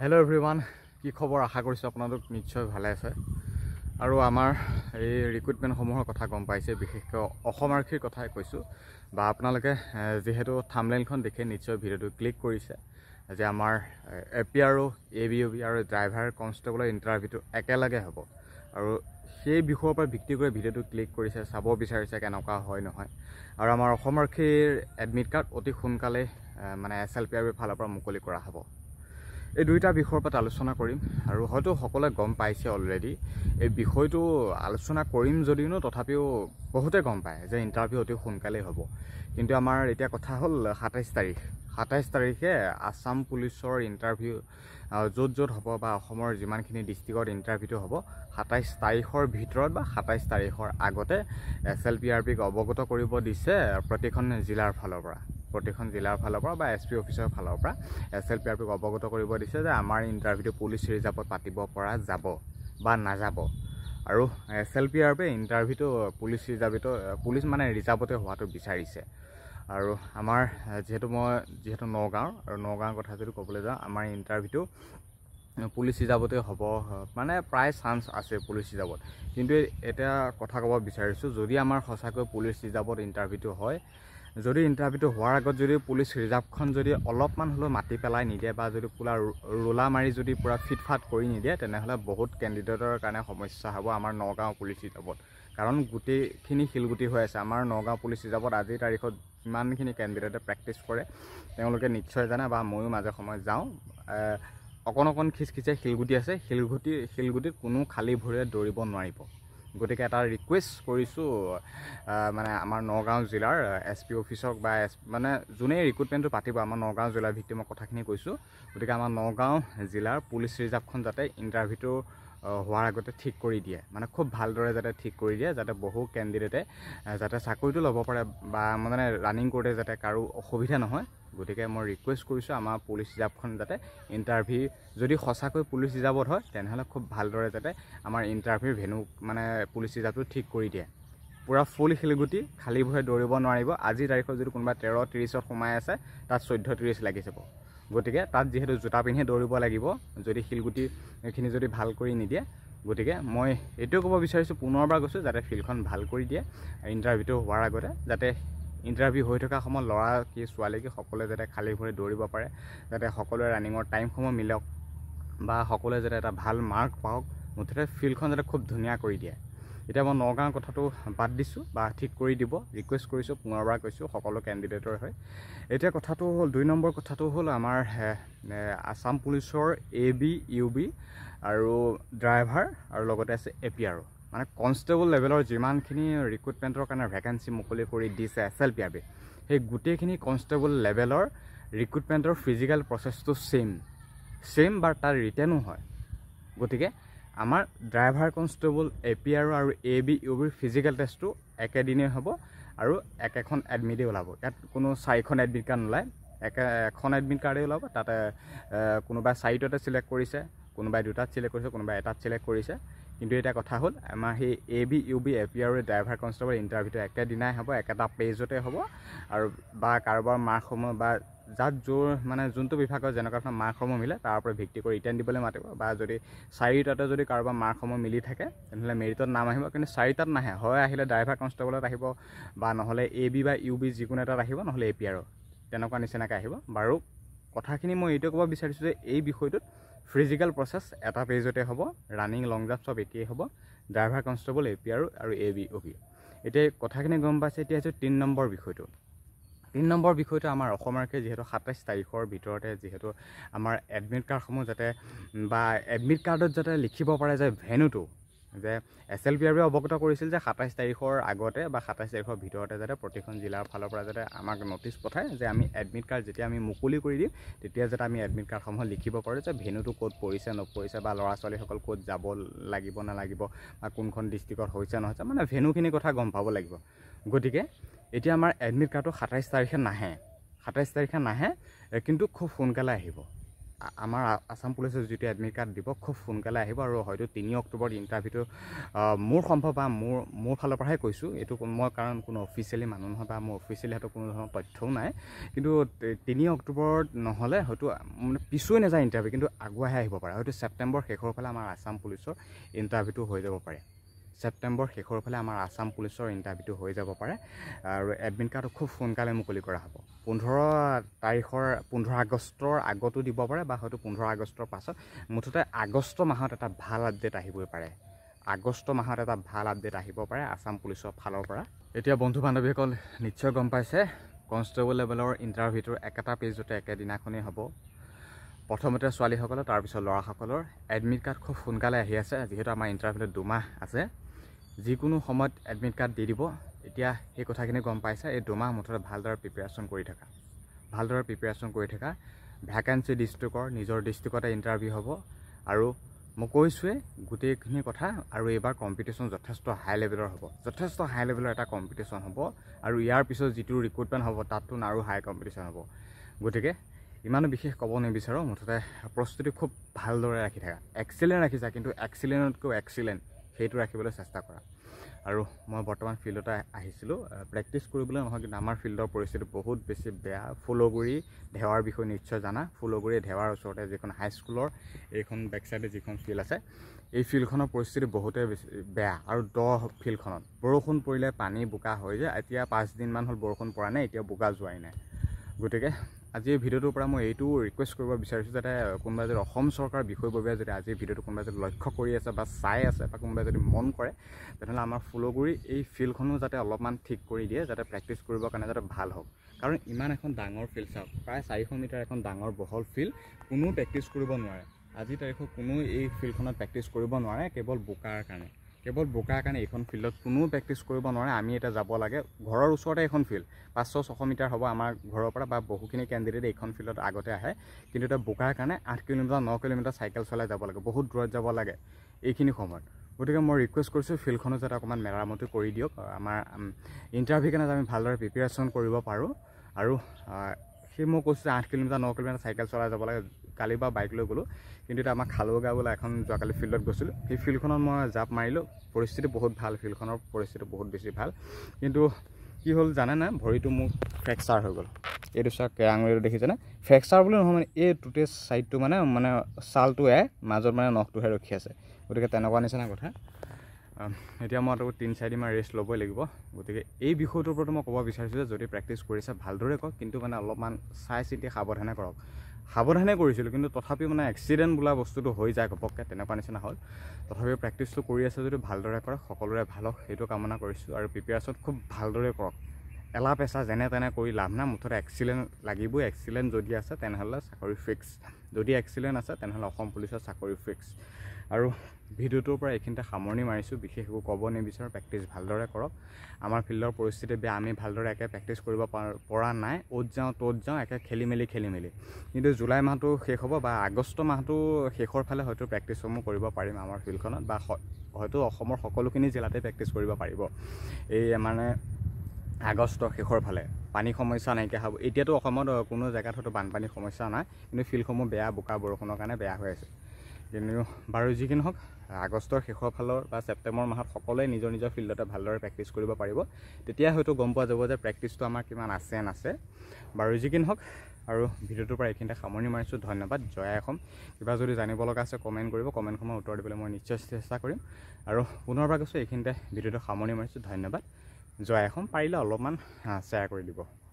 hello' everyone কি খবৰ আশা কৰিছোঁ আপোনালোক নিশ্চয় ভালে আছে আৰু আমাৰ এই ৰিক্ৰুইটমেণ্টসমূহৰ কথা গম পাইছে বিশেষকৈ অসম আৰক্ষীৰ কথাই কৈছোঁ বা আপোনালোকে যিহেতু থামলাইনখন দেখে নিশ্চয় ভিডিঅ'টো ক্লিক কৰিছে যে আমাৰ A P R O' A B O' B আৰু ড্ৰাইভাৰ কনষ্টেবলৰ ইণ্টাৰভিউটো একেলগে হ'ব আৰু সেই বিষয়ৰ পৰা ভিত্তি কৰি ভিডিঅ'টো ক্লিক কৰিছে চাব বিচাৰিছে কেনেকুৱা হয় নহয় আৰু আমাৰ অসম আৰক্ষীৰ এডমিট কাৰ্ড অতি সোনকালেই মানে এছ এল পি আৰ বিৰ ফালৰ পৰা মুকলি কৰা হ'ব এই দুইটা বিষয়ৰ ওপৰত আলোচনা কৰিম আৰু হয়তো সকলোৱে গম পাইছে অলৰেডি এই বিষয়টো আলোচনা কৰিম যদিও তথাপিও বহুতে গম পায় যে ইণ্টাৰভিউ অতি সোনকালেই হ'ব কিন্তু আমাৰ এতিয়া কথা হ'ল সাতাইছ তাৰিখ সাতাইছ তাৰিখে আছাম পুলিচৰ ইণ্টাৰভিউ য'ত য'ত হ'ব বা অসমৰ যিমানখিনি ডিষ্ট্ৰিক্টত ইণ্টাৰভিউটো হ'ব সাতাইছ তাৰিখৰ ভিতৰত বা সাতাইছ তাৰিখৰ আগতে এছ এল পি আৰ পিক অৱগত কৰিব দিছে প্ৰতিখন জিলাৰ ফালৰ পৰা প্ৰতিখন জিলাৰ ফালৰ পৰা বা এছ পি অফিচৰ ফালৰ পৰা এছ এল পি আৰ পিক অৱগত কৰিব দিছে যে আমাৰ ইণ্টাৰভিউটো পুলিচ ৰিজাৰ্ভত পাতিব পৰা যাব বা নাযাব আৰু এছ এল পি আৰ পিয়ে ইণ্টাৰভিউটো পুলিচ ৰিজাৰ্ভটো পুলিচ মানে ৰিজাৰ্ভতে হোৱাটো বিচাৰিছে আৰু আমাৰ যিহেতু মই যিহেতু নগাঁও আৰু নগাঁৱৰ কথা যদি ক'বলৈ যাওঁ আমাৰ ইণ্টাৰভিউটো পুলিচ ৰিজাৰ্ভতে হ'ব মানে প্ৰায় চান্স আছে পুলিচ ৰিজাৰ্ভত কিন্তু এতিয়া কথা ক'ব বিচাৰিছোঁ যদি আমাৰ সঁচাকৈ পুলিচ ৰিজাৰ্ভত ইণ্টাৰভিউটো হয় যদি ইণ্টাৰভিউটো হোৱাৰ আগত যদি পুলিচ ৰিজাৰ্ভখন যদি অলপমান হ'লেও মাটি পেলাই নিদিয়ে বা যদি পূৰা ৰোলা মাৰি যদি পূৰা ফিটফাট কৰি নিদিয়ে তেনেহ'লে বহুত কেণ্ডিডেটৰ কাৰণে সমস্যা হ'ব আমাৰ নগাঁও পুলিচ ৰিজাৰ্ভত কাৰণ গোটেইখিনি শিলগুটি হৈ আছে আমাৰ নগাঁও পুলিচ ৰিজাৰ্ভত আজিৰ তাৰিখত যিমানখিনি কেণ্ডিডেটে প্ৰেক্টিচ কৰে তেওঁলোকে নিশ্চয় জানে বা ময়ো মাজে সময়ে যাওঁ অকণ অকণ খিচখিচাই শিলগুটি আছে শিলগুটি শিলগুটিত কোনো খালী ভৰিৰে দৌৰিব নোৱাৰিব গতিকে এটা ৰিকুৱেষ্ট কৰিছোঁ মানে আমাৰ নগাঁও জিলাৰ এছ পি অফিচক বা এছ মানে যোনেই ৰিক্ৰুটমেণ্টটো পাতিব আমাৰ নগাঁও জিলাৰ ভিত্তিক মই কথাখিনি কৈছোঁ গতিকে আমাৰ নগাঁও জিলাৰ পুলিচ ৰিজাৰ্ভখন যাতে ইণ্টাৰভিউটো হোৱাৰ আগতে ঠিক কৰি দিয়ে মানে খুব ভালদৰে যাতে ঠিক কৰি দিয়ে যাতে বহু কেণ্ডিডেটে যাতে চাকৰিটো ল'ব পাৰে বা মানে ৰানিং কৰোঁতে যাতে কাৰো অসুবিধা নহয় গতিকে মই ৰিকুৱেষ্ট কৰিছোঁ আমাৰ পুলিচ হিচাপখন যাতে ইণ্টাৰভিউ যদি সঁচাকৈ পুলিচ হিচাপত হয় তেনেহ'লে খুব ভালদৰে যাতে আমাৰ ইণ্টাৰভিউ ভেনু মানে পুলিচ হিচাপটো ঠিক কৰি দিয়ে পুৰা ফুল শিলগুটি খালী ভৰে দৌৰিব নোৱাৰিব আজিৰ তাৰিখত যদি কোনোবা তেৰ ত্ৰিছত সোমাই আছে তাত চৈধ্য ত্ৰিছ লাগি যাব গতিকে তাত যিহেতু জোতা পিন্ধি দৌৰিব লাগিব যদি শিলগুটিখিনি যদি ভাল কৰি নিদিয়ে গতিকে মই এইটোৱে ক'ব বিচাৰিছোঁ পুনৰবাৰ গৈছোঁ যাতে ফিল্ডখন ভাল কৰি দিয়ে ইণ্টাৰভিউটো হোৱাৰ আগতে যাতে ইণ্টাৰভিউ হৈ থকা সময়ত ল'ৰা কি ছোৱালী কি সকলোৱে যাতে খালী ভৰি দৌৰিব পাৰে যাতে সকলোৱে ৰানিঙৰ টাইমসমূহ মিলক বা সকলোৱে যাতে এটা ভাল মাৰ্ক পাওক মুঠতে ফিল্ডখন যাতে খুব ধুনীয়া কৰি দিয়ে এতিয়া মই নগাঁৱৰ কথাটো বাদ দিছোঁ বা ঠিক কৰি দিব ৰিকুৱেষ্ট কৰিছোঁ পুনৰবাৰ কৈছোঁ সকলো কেণ্ডিডেটৰ হয় এতিয়া কথাটো হ'ল দুই নম্বৰ কথাটো হ'ল আমাৰ আছাম পুলিচৰ এ বি ইউ বি আৰু ড্ৰাইভাৰ আৰু লগতে আছে এ পি আৰ মানে কনষ্টেবল লেভেলৰ যিমানখিনি ৰিক্ৰুটমেণ্টৰ কাৰণে ভেকেঞ্চি মুকলি কৰি দিছে S L P R B সেই গোটেইখিনি কনষ্টেবল লেভেলৰ ৰিক্ৰুটমেণ্টৰ ফিজিকেল প্ৰচেছটো ছেইম ছেইম বা তাৰ ৰিটাৰ্ণো হয় গতিকে আমাৰ driver constable A P R আৰু এ বি ইউ বিৰ ফিজিকেল টেষ্টটো একেদিনেই হ'ব আৰু একেখন এডমিটেই ওলাব ইয়াত কোনো চাৰিখন এডমিট কাৰ্ড নোলায় একে এখন এডমিট কাৰ্ডেই ওলাব তাতে কোনোবাই চাৰিটাতে চিলেক্ট কৰিছে কোনোবাই দুটাত চিলেক্ট কৰিছে কোনোবাই এটাত চিলেক্ট কৰিছে কিন্তু এটা কথা হল আমাৰ সেই A B U B A P আৰু ড্ৰাইভাৰ কনষ্টেবল ইণ্টাৰভিউটো একেদিনাই হ'ব একেটা পেজতে হ'ব আৰু বা কাৰোবাৰ মাৰ্কসমূহ বা যাত যোৰ মানে যোনটো বিভাগত যেনেকুৱা ধৰণৰ মাৰ্কসমূহ মিলে তাৰ ওপৰত ভিত্তি কৰি ৰিটাৰ্ণ দিবলৈ মাতিব বা যদি চাৰিটাতে যদি কাৰোবাৰ মাৰ্কসমূহ মিলি থাকে তেনেহ'লে মেৰিটত নাম আহিব কিন্তু চাৰিটাত নাহে হয় আহিলে ড্ৰাইভাৰ কনষ্টেবলত আহিব বা নহ'লে এ বি বা ইউ বি যিকোনো এটাত আহিব নহ'লে এ পি আৰ তেনেকুৱা নিচিনাকৈ আহিব বাৰু কথাখিনি মই এইটোৱে ক'ব বিচাৰিছোঁ যে এই বিষয়টোত ফিজিকেল প্ৰচেছ এটা পেজতে হ'ব ৰানিং লং জাম্প চব একেই হ'ব driver constable A P R আৰু এ বি অ' পি এতিয়া কথাখিনি গম পাইছে এতিয়া আছে তিনি নম্বৰ বিষয়টো তিনি নম্বৰ বিষয়টো আমাৰ অসমৰকৈ যিহেতু সাতাইছ তাৰিখৰ ভিতৰতে যিহেতু আমাৰ এডমিট কাৰ্ডসমূহ যাতে বা এডমিট কাৰ্ডত যাতে লিখিব পাৰে যে ভেনুটো যে এছ এল পি আৰ বিয়ে অৱগত কৰিছিল যে সাতাইছ তাৰিখৰ আগতে বা সাতাইছ তাৰিখৰ ভিতৰতে যাতে প্ৰতিখন জিলাৰ ফালৰ পৰা যাতে আমাক ন'টিছ পঠায় যে আমি এডমিট কাৰ্ড যেতিয়া আমি মুকলি কৰি দিম তেতিয়া যাতে আমি এডমিট কাৰ্ডসমূহ লিখিব পাৰোঁ যে ভেনুটো ক'ত পৰিছে নপৰিছে বা ল'ৰা ছোৱালীসকল ক'ত যাব লাগিব নালাগিব বা কোনখন ডিষ্ট্ৰিক্টত হৈছে নহৈছে মানে ভেনুখিনি কথা গম পাব লাগিব গতিকে এতিয়া আমাৰ এডমিট কাৰ্ডটো সাতাইছ তাৰিখে নাহে সাতাইছ তাৰিখে নাহে কিন্তু খুব সোনকালে আহিব আমাৰ আছাম পুলিচে যিটো এডমিট কাৰ্ড দিব খুব সোনকালে আহিব আৰু হয়তো তিনি অক্টোবৰ ইণ্টাৰভিউটো মোৰ সম্ভৱ বা মোৰ মোৰ ফালৰ পৰাহে কৈছোঁ এইটো মই কাৰণ কোনো অফিচিয়েলি মানুহ নহয় বা মোৰ অফিচিয়েলি সেইটো কোনো ধৰণৰ তথ্যও নাই কিন্তু তিনি অক্টোবৰত নহ'লে হয়তো মানে পিছুৱে নাযায় ইণ্টাৰভিউ কিন্তু আগুৱাইহে আহিব পাৰে হয়তো ছেপ্টেম্বৰ শেষৰ ফালে আমাৰ আছাম পুলিচৰ ইণ্টাৰভিউটো হৈ যাব পাৰে ছেপ্টেম্বৰ শেষৰ ফালে আমাৰ আছাম পুলিচৰ ইণ্টাৰভিউটো হৈ যাব পাৰে আৰু এডমিন কাৰ্ডটো খুব সোনকালে মুকলি কৰা হ'ব পোন্ধৰ তাৰিখৰ পোন্ধৰ আগষ্টৰ আগতো দিব পাৰে বা হয়তো পোন্ধৰ আগষ্টৰ পাছত মুঠতে আগষ্ট মাহত এটা ভাল আপডেট আহিবই পাৰে আগষ্ট মাহত এটা ভাল আপডেট আহিব পাৰে আছাম পুলিচৰ ফালৰ পৰা এতিয়া বন্ধু বান্ধৱীসকল নিশ্চয় গম পাইছে কনষ্টেবল লেভেলৰ ইণ্টাৰভিউটো একেটা পেজতে একেদিনাখনেই হ'ব প্ৰথমতে ছোৱালীসকলৰ তাৰপিছত ল'ৰাসকলৰ এডমিট কাৰ্ড খুব সোনকালে আহি আছে যিহেতু আমাৰ ইণ্টাৰভিউটো দুমাহ আছে যিকোনো সময়ত এডমিট কাৰ্ড দি দিব এতিয়া সেই কথাখিনি গম পাইছা এই দুমাহ মুঠতে ভালদৰে প্ৰিপেৰেশ্যন কৰি থকা ভালদৰে প্ৰিপেৰেশ্যন কৰি থকা ভেকেঞ্চি ডিষ্ট্ৰিক্টৰ নিজৰ ডিষ্ট্ৰিক্টতে ইণ্টাৰভিউ হ'ব আৰু মই কৈছোৱে গোটেইখিনি কথা আৰু এইবাৰ কম্পিটিশ্যন যথেষ্ট হাই লেভেলৰ হ'ব যথেষ্ট হাই লেভেলৰ এটা কম্পিটিশ্যন হ'ব আৰু ইয়াৰ পিছত যিটো ৰিক্ৰুটমেণ্ট হ'ব তাততো আৰু হাই কম্পিটিশ্যন হ'ব গতিকে ইমানো বিশেষ ক'ব নিবিচাৰোঁ মুঠতে প্ৰস্তুতি খুব ভালদৰে ৰাখি থাকা এক্সিলেণ্ট ৰাখিছা কিন্তু এক্সিলেণ্টতকৈও এক্সিলেণ্ট সেইটো ৰাখিবলৈ চেষ্টা কৰা আৰু মই বৰ্তমান ফিল্ডতে আহিছিলোঁ প্ৰেক্টিছ কৰিবলৈ নহয় কিন্তু আমাৰ ফিল্ডৰ পৰিস্থিতি বহুত বেছি বেয়া ফুলগুৰি ধেৱাৰ বিষয়ে নিশ্চয় জানা ফুলগুৰি ধেৱাৰ ওচৰতে যিখন হাইস্কুলৰ এইখন বেক চাইডে যিখন ফিল্ড আছে এই ফিল্ডখনৰ পৰিস্থিতি বহুতেই বেছি বেয়া আৰু দ ফিল্ডখনত বৰষুণ পৰিলে পানী বোকা হৈ যায় এতিয়া পাঁচদিনমান হ'ল বৰষুণ পৰা নাই এতিয়া বোকা যোৱাই নাই গতিকে আজিৰ ভিডিঅ'টোৰ পৰা মই এইটো ৰিকুৱেষ্ট কৰিব বিচাৰিছোঁ যাতে কোনোবাই যদি অসম চৰকাৰৰ বিষয়বাবে যদি আজিৰ ভিডিঅ'টো কোনোবাই যদি লক্ষ্য কৰি আছে বা চাই আছে বা কোনোবাই যদি মন কৰে তেনেহ'লে আমাৰ ফুলগুৰি এই ফিল্ডখনো যাতে অলপমান ঠিক কৰি দিয়ে যাতে প্ৰেক্টিচ কৰিবৰ কাৰণে যাতে ভাল হওক কাৰণ ইমান এখন ডাঙৰ ফিল্ড চাওক প্ৰায় চাৰিশ মিটাৰ এখন ডাঙৰ বহল ফিল্ড কোনো প্ৰেক্টিছ কৰিব নোৱাৰে আজিৰ তাৰিখত কোনো এই ফিল্ডখনত প্ৰেক্টিছ কৰিব নোৱাৰে কেৱল বোকাৰ কাৰণে কেৱল বোকাৰ কাৰণে এইখন ফিল্ডত কোনো প্ৰেক্টিছ কৰিব নোৱাৰে আমি এতিয়া যাব লাগে ঘৰৰ ওচৰতে এখন ফিল্ড পাঁচ ছশ মিটাৰ হ'ব আমাৰ ঘৰৰ পৰা বা বহুখিনি কেণ্ডিডেট এইখন ফিল্ডত আগতে আহে কিন্তু এতিয়া বোকাৰ কাৰণে আঠ কিলোমিটাৰ ন কিলোমিটাৰ চাইকেল চলাই যাব লাগে বহুত দূৰত যাব লাগে এইখিনি সময়ত গতিকে মই ৰিকুৱেষ্ট কৰিছোঁ ফিল্ডখনো যাতে অকণমান মেৰামতি কৰি দিয়ক আমাৰ ইণ্টাৰভিউ কাৰণে আমি ভালদৰে প্ৰিপেৰেশ্যন কৰিব পাৰোঁ আৰু সেই মই কৈছোঁ যে আঠ কিলোমিটাৰ ন কিলোমিটাৰ চাইকেল চলাই যাব লাগে কালি বাৰু বাইক লৈ গ'লোঁ কিন্তু এতিয়া আমাৰ খালুগা বোলা এখন যোৱাকালি ফিল্ডত গৈছিলোঁ সেই ফিল্ডখনত মই জাপ মাৰিলোঁ পৰিস্থিতি বহুত ভাল ফিল্ডখনৰ পৰিস্থিতি বহুত বেছি ভাল কিন্তু কি হ'ল জানেনে ভৰিটো মোক ফ্ৰেকচাৰ হৈ গ'ল এইটো চোৱা কেৰাঙৰিটো দেখিছেনে ফ্ৰেকচাৰ বুলি নহয় মানে এই টুটে ছাইডটো মানে মানে ছালটো ছালটোৱে মাজত মানে নখটোহে ৰখি আছে গতিকে তেনেকুৱা নিচিনা কথা এতিয়া মই তোক তিনি চাৰিদিনমান ৰেষ্ট ল'বই লাগিব গতিকে এই বিষয়টোৰ ওপৰতো মই ক'ব বিচাৰিছোঁ যে যদি প্ৰেক্টিছ কৰিছে ভালদৰে কওক কিন্তু মানে অলপমান চাই চিতি সাৱধানে কৰক সাৱধানে কৰিছিলোঁ কিন্তু তথাপিও মানে এক্সিডেণ্ট বোলা বস্তুটো হৈ যায় ঘপককৈ তেনেকুৱা নিচিনা হ'ল তথাপিও প্ৰেক্টিছটো কৰি আছে যদি ভালদৰে কৰক সকলোৰে ভাল হওক সেইটো কামনা কৰিছোঁ আৰু প্ৰিপেয়াৰছত খুব ভালদৰে কৰক এলা পেচা যেনে তেনে কৰি লাভ নাই মুঠতে এক্সিডেণ্ট লাগিবই এক্সিডেণ্ট যদি আছে তেনেহ'লে চাকৰি ফিক্স যদি এক্সিডেণ্ট আছে তেনেহ'লে অসম পুলিচৰ চাকৰি ফিক্স আৰু ভিডিঅ'টোৰ পৰা এইখিনিতে সামৰণি মাৰিছোঁ বিশেষ একো ক'ব নিবিচাৰোঁ প্ৰেক্টিচ ভালদৰে কৰক আমাৰ ফিল্ডৰ পৰিস্থিতি বেয়া আমি ভালদৰে একে প্ৰেক্টিচ কৰিব পৰা নাই অ'ত যাওঁ ত'ত যাওঁ একে খেলি মেলি খেলি মেলি কিন্তু জুলাই মাহটো শেষ হ'ব বা আগষ্ট মাহটো শেষৰ ফালে হয়তো প্ৰেক্টিচসমূহ কৰিব পাৰিম আমাৰ ফিল্ডখনত বা হয়তো অসমৰ সকলোখিনি জিলাতে প্ৰেক্টিছ কৰিব পাৰিব এই মানে আগষ্ট শেষৰ ফালে পানী সমস্যা নাইকিয়া হ'ব এতিয়াতো অসমত কোনো জেগাত হয়তো বানপানীৰ সমস্যা নাই কিন্তু ফিল্ডসমূহ বেয়া বোকা বৰষুণৰ কাৰণে বেয়া হৈ আছে কিন্তু বাৰু যি কি নহওক আগষ্টৰ শেষৰ ফালৰ বা ছেপ্টেম্বৰ মাহত সকলোৱে নিজৰ নিজৰ ফিল্ডতে ভালদৰে প্ৰেক্টিছ কৰিব পাৰিব তেতিয়া হয়তো গম পোৱা যাব যে প্ৰেক্টিচটো আমাৰ কিমান আছে নাছে বাৰু যি কি নহওক আৰু ভিডিঅ'টোৰ পৰা এইখিনিতে সামৰণি মাৰিছোঁ ধন্যবাদ জয়া অসম কিবা যদি জানিব লগা আছে কমেণ্ট কৰিব কমেণ্টসমূহ উত্তৰ দিবলৈ মই নিশ্চয় চেষ্টা কৰিম আৰু পুনৰবাৰ কৈছোঁ এইখিনিতে ভিডিঅ'টো সামৰণি মাৰিছোঁ ধন্যবাদ জয়া অসম পাৰিলে অলপমান শ্বেয়াৰ কৰি দিব